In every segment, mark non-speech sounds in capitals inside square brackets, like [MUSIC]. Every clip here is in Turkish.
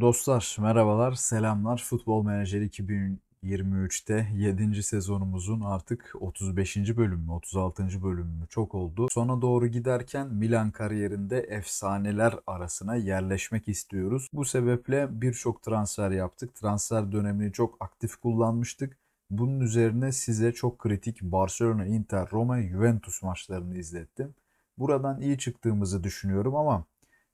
Dostlar merhabalar, selamlar. Futbol Menajeri 2023'te 7. sezonumuzun artık 35. bölümü, 36. bölümü çok oldu. Sona doğru giderken Milan kariyerinde efsaneler arasına yerleşmek istiyoruz. Bu sebeple birçok transfer yaptık. Transfer dönemini çok aktif kullanmıştık. Bunun üzerine size çok kritik Barcelona, Inter, Roma, Juventus maçlarını izlettim. Buradan iyi çıktığımızı düşünüyorum ama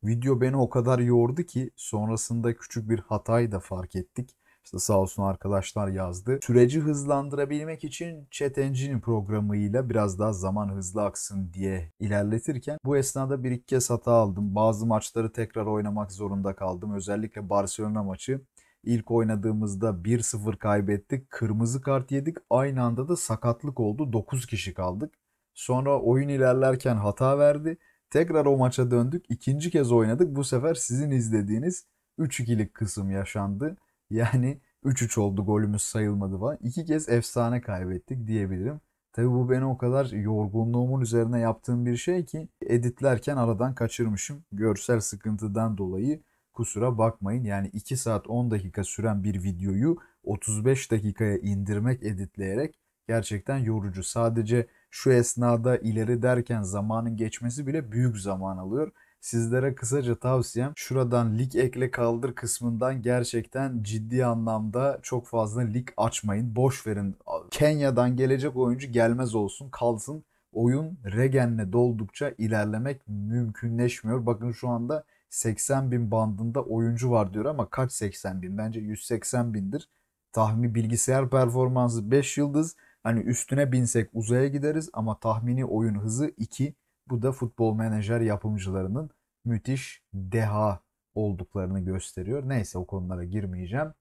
Video beni o kadar yordu ki sonrasında küçük bir hatayı da fark ettik. İşte sağ olsun arkadaşlar yazdı. Süreci hızlandırabilmek için Chat Engine programıyla biraz daha zaman hızlı aksın diye ilerletirken bu esnada bir iki kez hata aldım. Bazı maçları tekrar oynamak zorunda kaldım. Özellikle Barcelona maçı İlk oynadığımızda 1-0 kaybettik. Kırmızı kart yedik. Aynı anda da sakatlık oldu. 9 kişi kaldık. Sonra oyun ilerlerken hata verdi. Tekrar o maça döndük. İkinci kez oynadık. Bu sefer sizin izlediğiniz 3-2'lik kısım yaşandı. Yani 3-3 oldu golümüz sayılmadı falan. İki kez efsane kaybettik diyebilirim. Tabi bu beni o kadar yorgunluğumun üzerine yaptığım bir şey ki editlerken aradan kaçırmışım. Görsel sıkıntıdan dolayı kusura bakmayın. Yani 2 saat 10 dakika süren bir videoyu 35 dakikaya indirmek editleyerek gerçekten yorucu. Sadece şu esnada ileri derken zamanın geçmesi bile büyük zaman alıyor. Sizlere kısaca tavsiyem şuradan lig ekle kaldır kısmından gerçekten ciddi anlamda çok fazla lig açmayın. Boş verin. Kenya'dan gelecek oyuncu gelmez olsun kalsın. Oyun regenle doldukça ilerlemek mümkünleşmiyor. Bakın şu anda 80 bin bandında oyuncu var diyor ama kaç 80 bin? Bence 180 bindir. Tahmin bilgisayar performansı 5 yıldız. Hani üstüne binsek uzaya gideriz ama tahmini oyun hızı 2. Bu da futbol menajer yapımcılarının müthiş deha olduklarını gösteriyor. Neyse o konulara girmeyeceğim.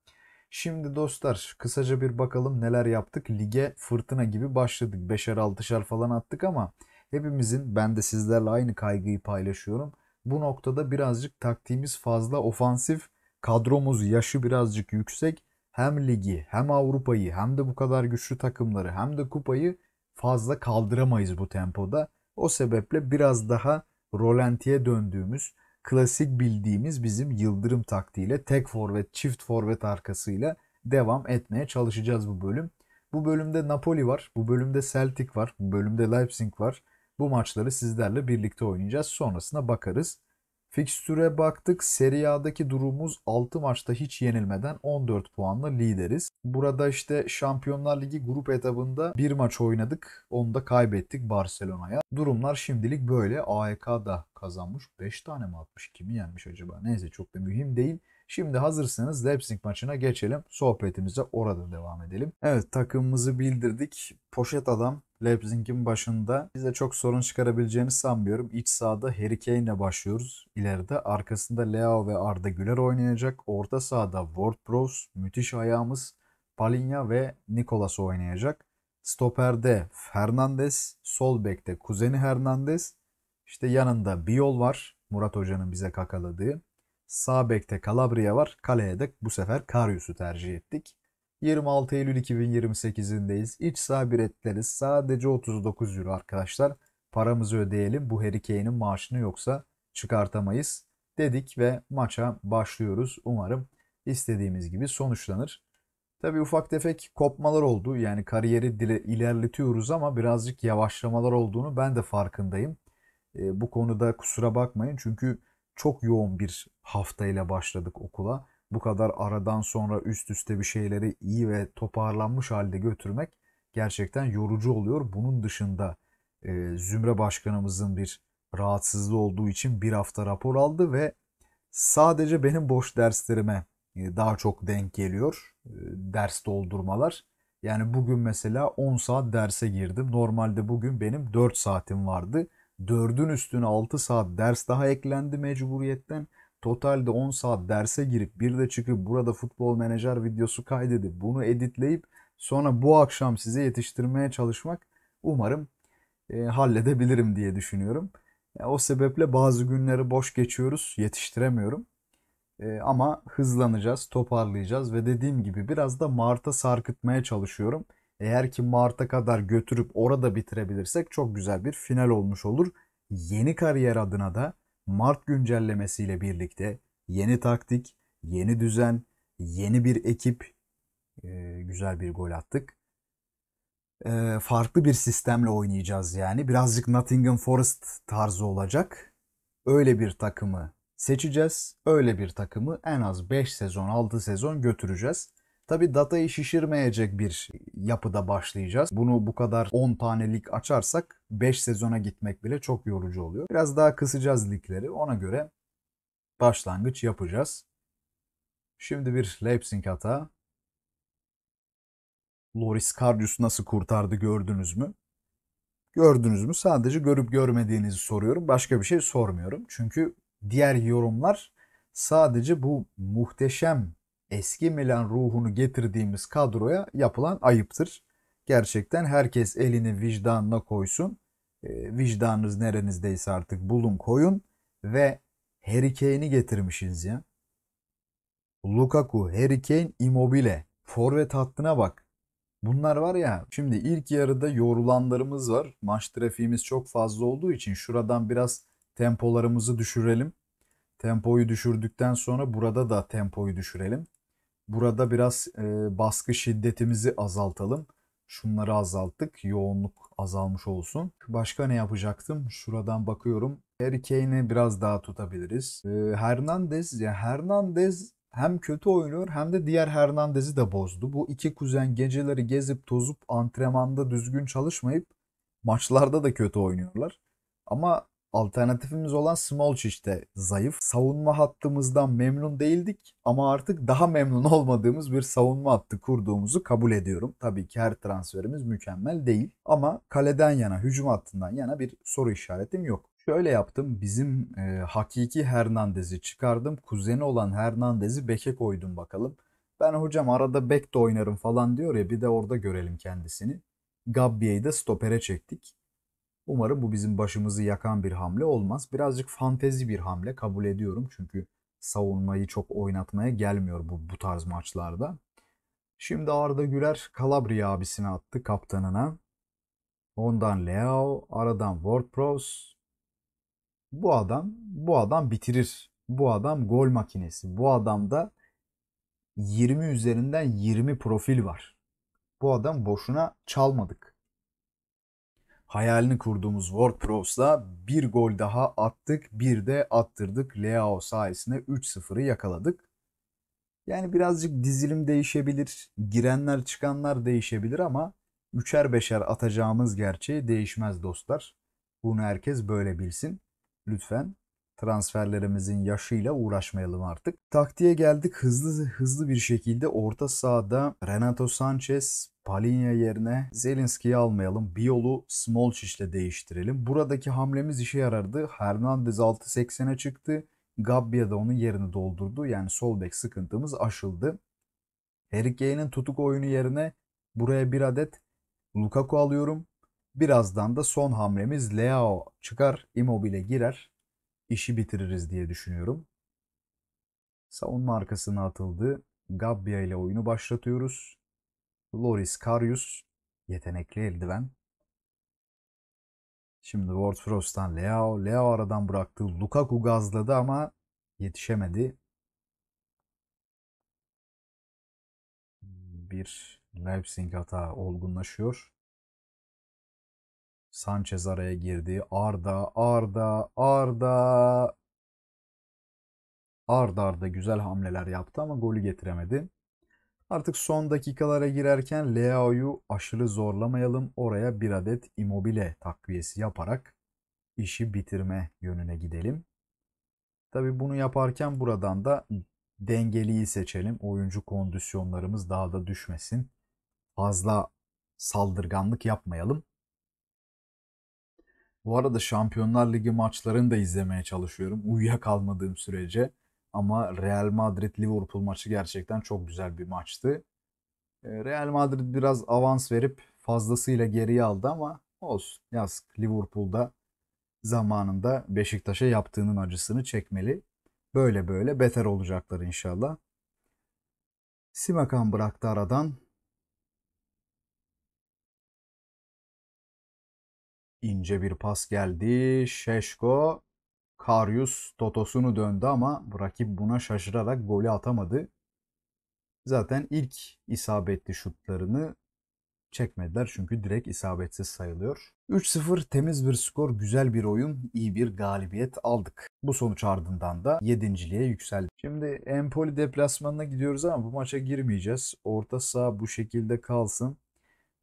Şimdi dostlar kısaca bir bakalım neler yaptık. Lige fırtına gibi başladık. Beşer altışar falan attık ama hepimizin ben de sizlerle aynı kaygıyı paylaşıyorum. Bu noktada birazcık taktiğimiz fazla ofansif. Kadromuz yaşı birazcık yüksek hem ligi hem Avrupa'yı hem de bu kadar güçlü takımları hem de kupayı fazla kaldıramayız bu tempoda. O sebeple biraz daha rolantiye döndüğümüz klasik bildiğimiz bizim yıldırım taktiğiyle tek forvet çift forvet arkasıyla devam etmeye çalışacağız bu bölüm. Bu bölümde Napoli var, bu bölümde Celtic var, bu bölümde Leipzig var. Bu maçları sizlerle birlikte oynayacağız. Sonrasına bakarız. Fikstüre baktık. Serie A'daki durumumuz 6 maçta hiç yenilmeden 14 puanla lideriz. Burada işte Şampiyonlar Ligi grup etabında bir maç oynadık. Onu da kaybettik Barcelona'ya. Durumlar şimdilik böyle. AEK da kazanmış. 5 tane mi atmış? Kimi yenmiş acaba? Neyse çok da mühim değil. Şimdi hazırsanız Leipzig maçına geçelim. Sohbetimize orada devam edelim. Evet takımımızı bildirdik. Poşet adam Leipzig'in başında bize çok sorun çıkarabileceğini sanmıyorum. İç sahada Harry Kane ile başlıyoruz. ileride. arkasında Leo ve Arda Güler oynayacak. Orta sahada Ward Prowse, müthiş ayağımız Palinya ve Nikolas oynayacak. Stoperde Fernandes, sol bekte kuzeni Hernandez. İşte yanında Biol var. Murat Hoca'nın bize kakaladığı. Sağ bekte Calabria var. Kaleye de bu sefer Karius'u tercih ettik. 26 Eylül 2028'indeyiz. İç saha biletleriz. Sadece 39 euro arkadaşlar. Paramızı ödeyelim. Bu Harry Kane'in maaşını yoksa çıkartamayız dedik ve maça başlıyoruz. Umarım istediğimiz gibi sonuçlanır. Tabi ufak tefek kopmalar oldu. Yani kariyeri dile ilerletiyoruz ama birazcık yavaşlamalar olduğunu ben de farkındayım. E, bu konuda kusura bakmayın çünkü çok yoğun bir haftayla başladık okula bu kadar aradan sonra üst üste bir şeyleri iyi ve toparlanmış halde götürmek gerçekten yorucu oluyor. Bunun dışında e, Zümre Başkanımızın bir rahatsızlığı olduğu için bir hafta rapor aldı ve sadece benim boş derslerime e, daha çok denk geliyor e, ders doldurmalar. Yani bugün mesela 10 saat derse girdim. Normalde bugün benim 4 saatim vardı. 4'ün üstüne 6 saat ders daha eklendi mecburiyetten totalde 10 saat derse girip bir de çıkıp burada futbol menajer videosu kaydedip bunu editleyip sonra bu akşam size yetiştirmeye çalışmak umarım e, halledebilirim diye düşünüyorum. E, o sebeple bazı günleri boş geçiyoruz, yetiştiremiyorum. E, ama hızlanacağız, toparlayacağız ve dediğim gibi biraz da Mart'a sarkıtmaya çalışıyorum. Eğer ki Mart'a kadar götürüp orada bitirebilirsek çok güzel bir final olmuş olur. Yeni kariyer adına da Mart güncellemesiyle birlikte yeni taktik, yeni düzen, yeni bir ekip, e, güzel bir gol attık. E, farklı bir sistemle oynayacağız yani. Birazcık Nottingham Forest tarzı olacak. Öyle bir takımı seçeceğiz. Öyle bir takımı en az 5 sezon, 6 sezon götüreceğiz. Tabi datayı şişirmeyecek bir şey. yapıda başlayacağız. Bunu bu kadar 10 tanelik açarsak 5 sezona gitmek bile çok yorucu oluyor. Biraz daha kısacağız ligleri ona göre başlangıç yapacağız. Şimdi bir Leipzig hata. Loris Karius nasıl kurtardı gördünüz mü? Gördünüz mü? Sadece görüp görmediğinizi soruyorum. Başka bir şey sormuyorum. Çünkü diğer yorumlar sadece bu muhteşem eski Milan ruhunu getirdiğimiz kadroya yapılan ayıptır. Gerçekten herkes elini vicdanına koysun. Ee, vicdanınız nerenizdeyse artık bulun koyun ve Harry Kane'i getirmişiz ya. Lukaku, Harry Kane, Immobile. Forvet hattına bak. Bunlar var ya şimdi ilk yarıda yorulanlarımız var. Maç trafiğimiz çok fazla olduğu için şuradan biraz tempolarımızı düşürelim. Tempoyu düşürdükten sonra burada da tempoyu düşürelim. Burada biraz e, baskı şiddetimizi azaltalım. Şunları azalttık. Yoğunluk azalmış olsun. Başka ne yapacaktım? Şuradan bakıyorum. Harry Kane'i biraz daha tutabiliriz. E, Hernandez, ya yani Hernandez hem kötü oynuyor hem de diğer Hernandez'i de bozdu. Bu iki kuzen geceleri gezip tozup antrenmanda düzgün çalışmayıp maçlarda da kötü oynuyorlar. Ama Alternatifimiz olan Smolch işte zayıf. Savunma hattımızdan memnun değildik ama artık daha memnun olmadığımız bir savunma hattı kurduğumuzu kabul ediyorum. Tabii ki her transferimiz mükemmel değil ama kaleden yana, hücum hattından yana bir soru işaretim yok. Şöyle yaptım. Bizim e, hakiki Hernandez'i çıkardım. Kuzeni olan Hernandez'i beke koydum bakalım. Ben hocam arada bek de oynarım falan diyor ya bir de orada görelim kendisini. Gabbi'yi de stopere çektik. Umarım bu bizim başımızı yakan bir hamle olmaz. Birazcık fantezi bir hamle kabul ediyorum. Çünkü savunmayı çok oynatmaya gelmiyor bu, bu tarz maçlarda. Şimdi Arda Güler Calabria abisini attı kaptanına. Ondan Leo, aradan WordPros. Bu adam, bu adam bitirir. Bu adam gol makinesi. Bu adamda 20 üzerinden 20 profil var. Bu adam boşuna çalmadık hayalini kurduğumuz WordPros'la bir gol daha attık, bir de attırdık. Leao sayesinde 3-0'ı yakaladık. Yani birazcık dizilim değişebilir, girenler çıkanlar değişebilir ama üçer beşer atacağımız gerçeği değişmez dostlar. Bunu herkes böyle bilsin. Lütfen transferlerimizin yaşıyla uğraşmayalım artık. Taktiğe geldik hızlı hızlı bir şekilde orta sahada Renato Sanchez Palinya yerine Zelinski'yi almayalım. Bir yolu Smolcic'le değiştirelim. Buradaki hamlemiz işe yarardı. Hernandez 6.80'e çıktı. Gabbia da onun yerini doldurdu. Yani sol bek sıkıntımız aşıldı. Harry Kane'in tutuk oyunu yerine buraya bir adet Lukaku alıyorum. Birazdan da son hamlemiz Leao çıkar, Immobile girer işi bitiririz diye düşünüyorum. Savunma arkasına atıldı. Gabbia ile oyunu başlatıyoruz. Loris Karius yetenekli eldiven. Şimdi Ward Frost'tan Leo. Leo aradan bıraktı. Lukaku gazladı ama yetişemedi. Bir Leipzig hata olgunlaşıyor. Sanchez araya girdi. Arda, Arda, Arda. Arda Arda güzel hamleler yaptı ama golü getiremedi. Artık son dakikalara girerken Leao'yu aşırı zorlamayalım. Oraya bir adet imobile takviyesi yaparak işi bitirme yönüne gidelim. Tabi bunu yaparken buradan da dengeliyi seçelim. Oyuncu kondisyonlarımız daha da düşmesin. Fazla saldırganlık yapmayalım. Bu arada Şampiyonlar Ligi maçlarını da izlemeye çalışıyorum. Uyuyakalmadığım sürece. Ama Real Madrid-Liverpool maçı gerçekten çok güzel bir maçtı. Ee, Real Madrid biraz avans verip fazlasıyla geriye aldı ama olsun. Yazık Liverpool'da zamanında Beşiktaş'a yaptığının acısını çekmeli. Böyle böyle beter olacaklar inşallah. Simakan bıraktı aradan. ince bir pas geldi. Şeşko Karyus Totos'unu döndü ama rakip buna şaşırarak golü atamadı. Zaten ilk isabetli şutlarını çekmediler çünkü direkt isabetsiz sayılıyor. 3-0 temiz bir skor, güzel bir oyun, iyi bir galibiyet aldık. Bu sonuç ardından da 7.liğe yükseldik. Şimdi Empoli deplasmanına gidiyoruz ama bu maça girmeyeceğiz. Orta saha bu şekilde kalsın.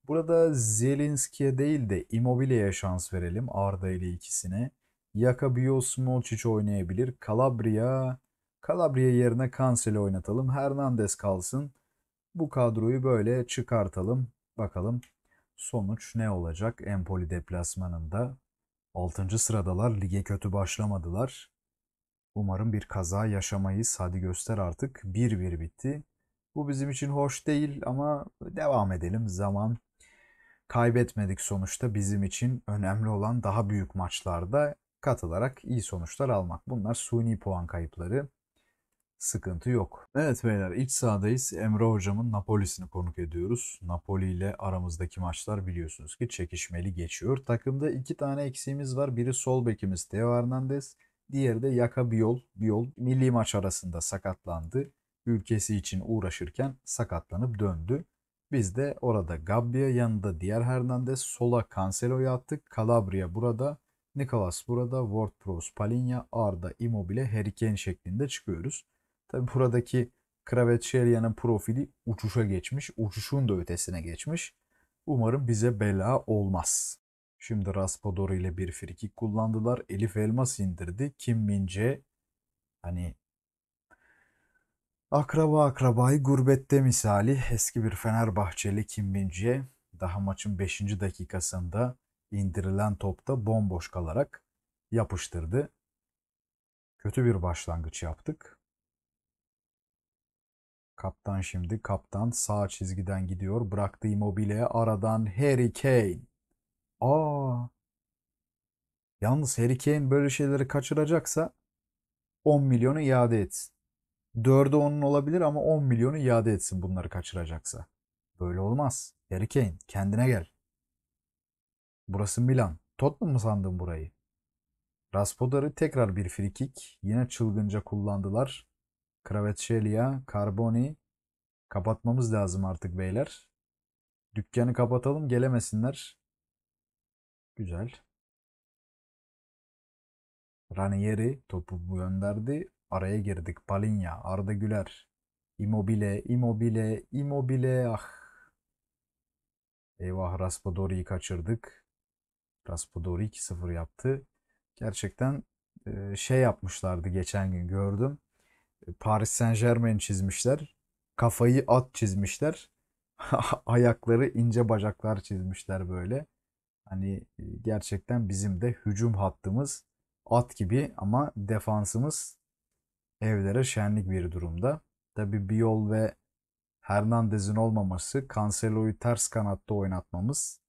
Burada Zelinski'ye değil de Immobile'ye şans verelim Arda ile ikisine. Yakabios Molcic oynayabilir. Calabria, Calabria yerine Cancel'i oynatalım. Hernandez kalsın. Bu kadroyu böyle çıkartalım. Bakalım sonuç ne olacak Empoli deplasmanında. 6. sıradalar lige kötü başlamadılar. Umarım bir kaza yaşamayız. Hadi göster artık. 1-1 bitti. Bu bizim için hoş değil ama devam edelim. Zaman kaybetmedik sonuçta bizim için önemli olan daha büyük maçlarda katılarak iyi sonuçlar almak. Bunlar suni puan kayıpları. Sıkıntı yok. Evet beyler iç sahadayız. Emre hocamın Napolis'ini konuk ediyoruz. Napoli ile aramızdaki maçlar biliyorsunuz ki çekişmeli geçiyor. Takımda iki tane eksiğimiz var. Biri sol bekimiz Theo Hernandez. Diğeri de Yaka Biol. Biol milli maç arasında sakatlandı. Ülkesi için uğraşırken sakatlanıp döndü. Biz de orada Gabbia yanında diğer Hernandez, sola Cancelo'yu attık. Calabria burada, Nicolas burada, ward Pros, Palinha, Arda, Immobile, Harry Kane şeklinde çıkıyoruz. Tabi buradaki Kravetskhelia'nın profili uçuşa geçmiş. Uçuşun da ötesine geçmiş. Umarım bize bela olmaz. Şimdi Raspadori ile bir frikik kullandılar. Elif Elmas indirdi. Kim Mince hani Akraba akrabayı gurbette misali eski bir Fenerbahçeli Kim daha maçın 5. dakikasında indirilen topta bomboş kalarak yapıştırdı. Kötü bir başlangıç yaptık. Kaptan şimdi kaptan sağ çizgiden gidiyor. bıraktığı Immobile'ye aradan Harry Kane. Aa! Yalnız Harry Kane böyle şeyleri kaçıracaksa 10 milyonu iade etsin. 4'e onun olabilir ama 10 milyonu iade etsin bunları kaçıracaksa. Böyle olmaz. Harry Kane kendine gel. Burası Milan. Tottenham mı sandın burayı? Raspodar'ı tekrar bir frikik. Yine çılgınca kullandılar. Kravetşelia, Carboni. Kapatmamız lazım artık beyler. Dükkanı kapatalım gelemesinler. Güzel. Ranieri topu bu gönderdi. Araya girdik. Palinya, Arda Güler. Immobile, Immobile, Immobile. Ah. Eyvah Raspadori'yi kaçırdık. Raspadori 2-0 yaptı. Gerçekten e, şey yapmışlardı geçen gün gördüm. E, Paris Saint Germain çizmişler. Kafayı at çizmişler. [LAUGHS] Ayakları ince bacaklar çizmişler böyle. Hani e, gerçekten bizim de hücum hattımız at gibi ama defansımız evlere şenlik bir durumda. Tabi Biol ve Hernandez'in olmaması, Cancelo'yu ters kanatta oynatmamız,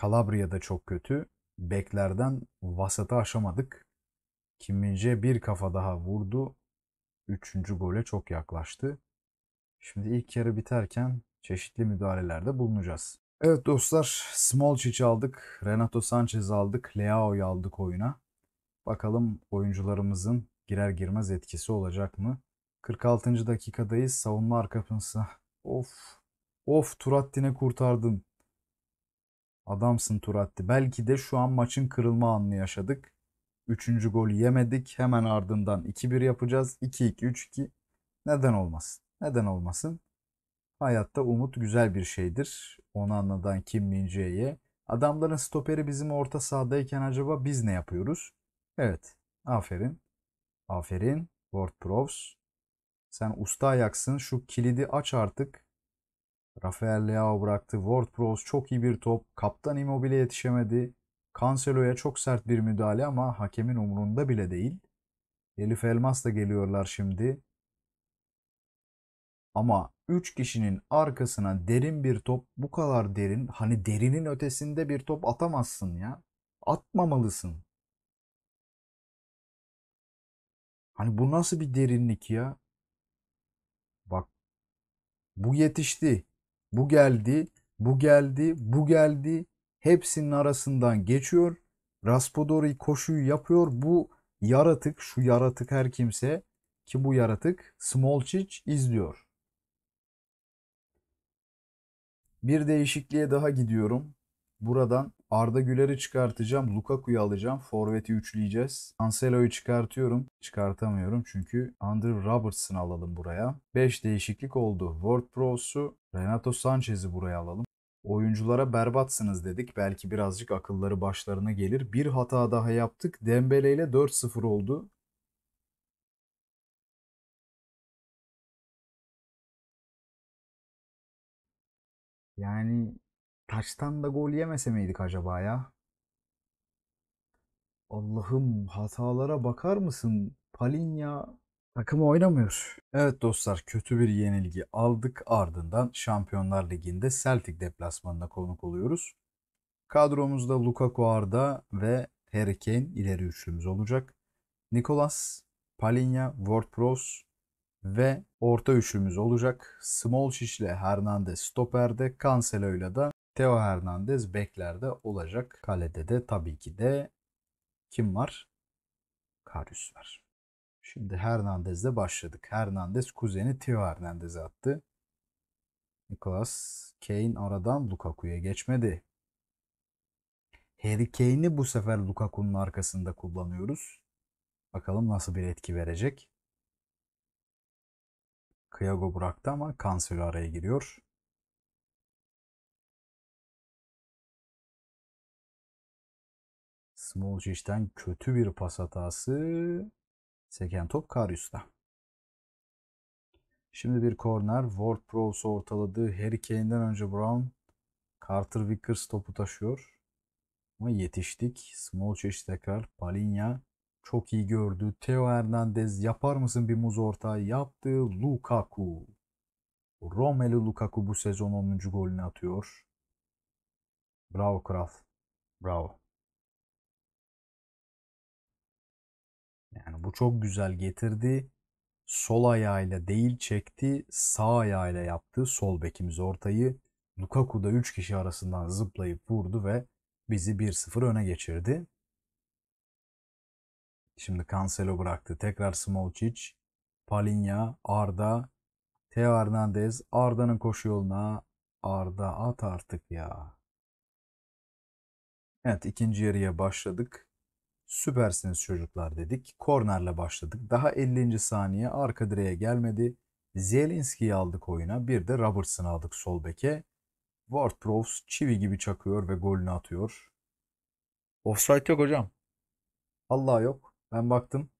Calabria'da çok kötü. Beklerden vasata aşamadık. Kimince bir kafa daha vurdu. Üçüncü gole çok yaklaştı. Şimdi ilk yarı biterken çeşitli müdahalelerde bulunacağız. Evet dostlar Smolcic aldık, Renato Sanchez aldık, Leao'yu aldık oyuna. Bakalım oyuncularımızın girer girmez etkisi olacak mı? 46. dakikadayız. Savunma arkasına. Of. Of Turattin'e kurtardın. Adamsın Turatti. Belki de şu an maçın kırılma anını yaşadık. Üçüncü gol yemedik. Hemen ardından 2-1 yapacağız. 2-2-3-2. Neden olmasın? Neden olmasın? Hayatta umut güzel bir şeydir. Onu anladan Kim Min Adamların stoperi bizim orta sahadayken acaba biz ne yapıyoruz? Evet. Aferin. Aferin. Word WordProfs. Sen usta ayaksın. Şu kilidi aç artık. Rafael Leao bıraktı. WordProfs çok iyi bir top. Kaptan Immobile yetişemedi. Cancelo'ya çok sert bir müdahale ama hakemin umurunda bile değil. Elif Elmas da geliyorlar şimdi. Ama 3 kişinin arkasına derin bir top bu kadar derin hani derinin ötesinde bir top atamazsın ya. Atmamalısın. Hani bu nasıl bir derinlik ya? Bak bu yetişti, bu geldi, bu geldi, bu geldi. Hepsinin arasından geçiyor. Raspodori koşuyu yapıyor. Bu yaratık, şu yaratık her kimse ki bu yaratık Smolcic izliyor. Bir değişikliğe daha gidiyorum. Buradan Arda Güler'i çıkartacağım. Lukaku'yu alacağım. Forvet'i üçleyeceğiz. Cancelo'yu çıkartıyorum. Çıkartamıyorum çünkü Andrew Robertson'ı alalım buraya. 5 değişiklik oldu. Ward Pro'su Renato Sanchez'i buraya alalım. Oyunculara berbatsınız dedik. Belki birazcık akılları başlarına gelir. Bir hata daha yaptık. Dembele ile 4-0 oldu. Yani Taştan da gol yemese miydik acaba ya? Allah'ım hatalara bakar mısın? Palinya takımı oynamıyor. Evet dostlar kötü bir yenilgi aldık ardından Şampiyonlar Ligi'nde Celtic deplasmanına konuk oluyoruz. Kadromuzda Lukaku Arda ve Harry Kane ileri üçlümüz olacak. Nicolas, Palinya, Ward-Prowse ve orta üçlümüz olacak. Small ile Hernandez stoperde, Cancelo ile de Teo Hernandez beklerde olacak. Kalede de tabii ki de kim var? Karius var. Şimdi Hernandez'le başladık. Hernandez kuzeni Teo Hernandez'e attı. Nicolas Kane aradan Lukaku'ya geçmedi. Harry Kane'i bu sefer Lukaku'nun arkasında kullanıyoruz. Bakalım nasıl bir etki verecek. Kıyago bıraktı ama Cancelo araya giriyor. Smolcic'den kötü bir pas hatası. Seken top Karius'ta. Şimdi bir korner. Ward Prowse ortaladı. Harry Kane'den önce Brown. Carter Vickers topu taşıyor. Ama yetiştik. Smolcic tekrar. Palinya çok iyi gördü. Theo Hernandez yapar mısın bir muz ortağı yaptı. Lukaku. Romelu Lukaku bu sezon 10. golünü atıyor. Bravo Kral. Bravo. Yani bu çok güzel getirdi. Sol ayağıyla değil çekti. Sağ ayağıyla yaptı sol bekimiz ortayı. Lukaku da 3 kişi arasından zıplayıp vurdu ve bizi 1-0 öne geçirdi. Şimdi Cancelo bıraktı. Tekrar Smolcic, Palinha, Arda, Teo Hernandez. Arda'nın koşu yoluna Arda at artık ya. Evet ikinci yarıya başladık. Süpersiniz çocuklar dedik. Kornerle başladık. Daha 50. saniye arka direğe gelmedi. Zielinski'yi aldık oyuna. Bir de Robertson'ı aldık sol beke. Ward-Prowse çivi gibi çakıyor ve golünü atıyor. Offside yok hocam. Allah yok. Ben baktım.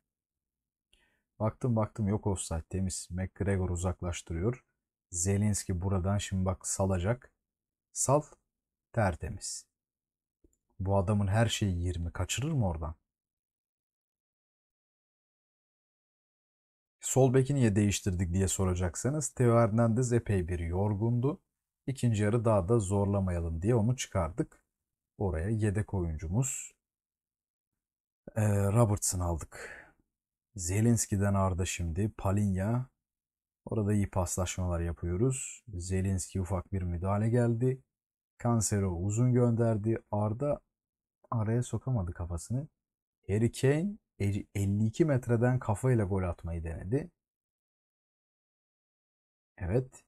Baktım baktım yok offside temiz. McGregor uzaklaştırıyor. Zelinski buradan şimdi bak salacak. Sal tertemiz. Bu adamın her şeyi 20 kaçırır mı oradan? Sol beki niye değiştirdik diye soracaksanız Theo Hernandez epey bir yorgundu. İkinci yarı daha da zorlamayalım diye onu çıkardık. Oraya yedek oyuncumuz ee, Robertson aldık. Zelinski'den Arda şimdi. Palinya. Orada iyi paslaşmalar yapıyoruz. Zelinski ufak bir müdahale geldi. Kansero uzun gönderdi. Arda araya sokamadı kafasını. Harry Kane 52 metreden kafayla gol atmayı denedi. Evet.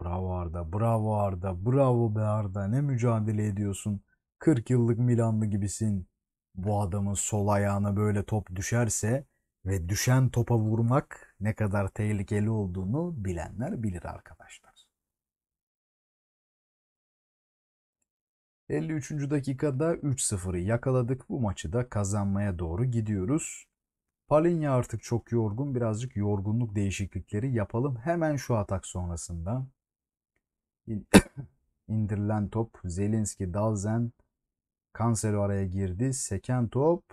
Bravo Arda, bravo Arda, bravo be Arda. Ne mücadele ediyorsun. 40 yıllık Milanlı gibisin. Bu adamın sol ayağına böyle top düşerse ve düşen topa vurmak ne kadar tehlikeli olduğunu bilenler bilir arkadaşlar. 53. dakikada 3-0'ı yakaladık. Bu maçı da kazanmaya doğru gidiyoruz. Palinya artık çok yorgun. Birazcık yorgunluk değişiklikleri yapalım. Hemen şu atak sonrasında. [COUGHS] indirilen top. Zelinski, Dalzen, Cancelo araya girdi. Seken top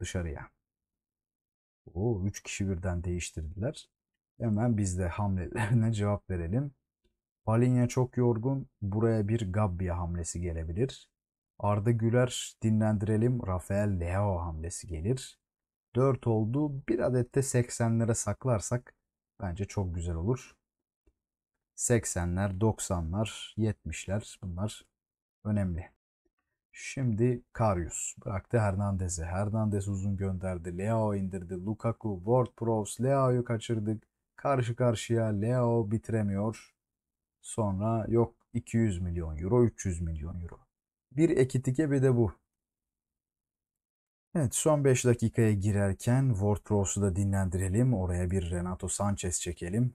dışarıya. O 3 kişi birden değiştirdiler. Hemen biz de hamlelerine cevap verelim. Palinya çok yorgun. Buraya bir Gabbiya hamlesi gelebilir. Arda Güler dinlendirelim. Rafael Leao hamlesi gelir. 4 oldu. Bir adet de 80'lere saklarsak bence çok güzel olur. 80'ler, 90'lar, 70'ler bunlar önemli. Şimdi Karius bıraktı Hernandez'i. Hernandez uzun gönderdi. Leao indirdi. Lukaku, Ward-Prowse, Leao'yu kaçırdık. Karşı karşıya Leao bitiremiyor. Sonra yok 200 milyon euro, 300 milyon euro. Bir ekitike bir de bu. Evet son 5 dakikaya girerken Wordpress'u da dinlendirelim. Oraya bir Renato Sanchez çekelim.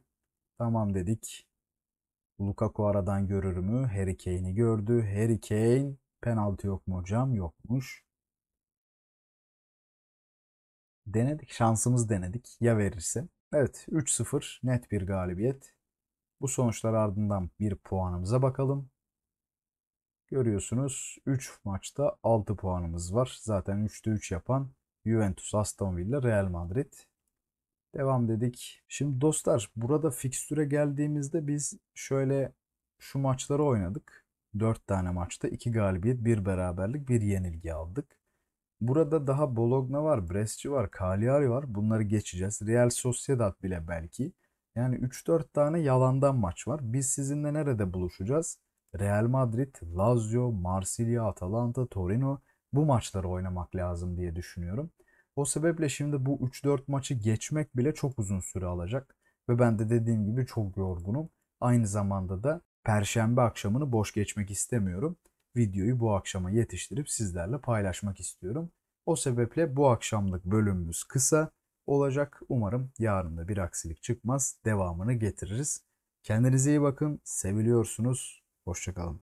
Tamam dedik. Lukaku aradan görür mü? Harry Kane'i gördü. Harry Kane penaltı yok mu hocam? Yokmuş. Denedik. Şansımız denedik. Ya verirse. Evet 3-0 net bir galibiyet. Bu sonuçlar ardından bir puanımıza bakalım. Görüyorsunuz 3 maçta 6 puanımız var. Zaten 3'te 3 yapan Juventus, Aston Villa, Real Madrid. Devam dedik. Şimdi dostlar burada fikstüre geldiğimizde biz şöyle şu maçları oynadık. 4 tane maçta 2 galibiyet, 1 beraberlik, 1 yenilgi aldık. Burada daha Bologna var, Brescia var, Cagliari var. Bunları geçeceğiz. Real Sociedad bile belki. Yani 3-4 tane yalandan maç var. Biz sizinle nerede buluşacağız? Real Madrid, Lazio, Marsilya, Atalanta, Torino bu maçları oynamak lazım diye düşünüyorum. O sebeple şimdi bu 3-4 maçı geçmek bile çok uzun süre alacak. Ve ben de dediğim gibi çok yorgunum. Aynı zamanda da perşembe akşamını boş geçmek istemiyorum. Videoyu bu akşama yetiştirip sizlerle paylaşmak istiyorum. O sebeple bu akşamlık bölümümüz kısa olacak. Umarım yarın da bir aksilik çıkmaz. Devamını getiririz. Kendinize iyi bakın. Seviliyorsunuz. Hoşçakalın.